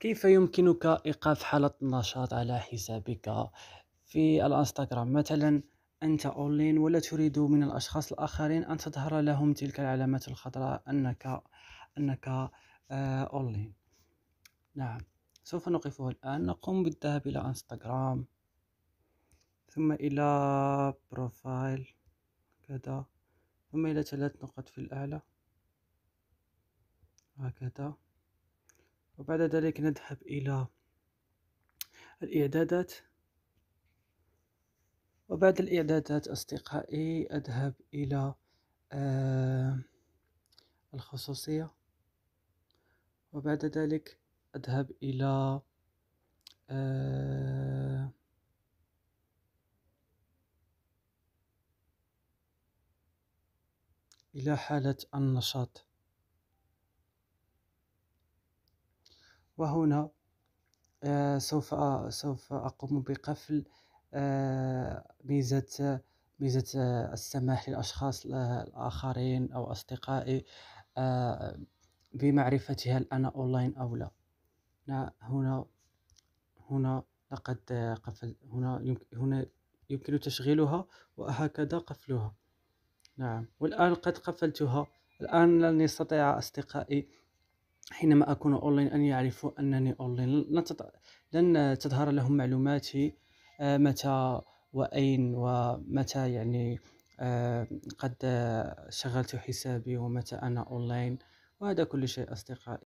كيف يمكنك ايقاف حالة النشاط على حسابك في الانستغرام مثلا انت اونلاين ولا تريد من الاشخاص الاخرين ان تظهر لهم تلك العلامات الخضراء انك انك آه، اونلاين نعم سوف نقفه الان نقوم بالذهاب الى انستغرام ثم الى بروفايل كذا ثم الى ثلاث نقط في الاعلى هكذا وبعد ذلك نذهب إلى الإعدادات وبعد الإعدادات أصدقائي أذهب إلى آه الخصوصية وبعد ذلك أذهب إلى آه إلى حالة النشاط وهنا آه، سوف سوف أقوم بقفل آه، ميزة ميزة آه، السماح للأشخاص الآخرين أو أصدقائي بمعرفة هل أنا أونلاين أو لا هنا هنا لقد قفل هنا يمكن هنا يمكن تشغيلها وهكذا قفلها نعم والآن قد قفلتها الآن لن يستطيع أصدقائي حينما أكون أونلاين أن يعرفوا أنني أونلاين لن تظهر لهم معلوماتي آه، متى وأين ومتى يعني آه، قد آه، شغلت حسابي ومتى أنا أونلاين وهذا كل شيء أصدقائي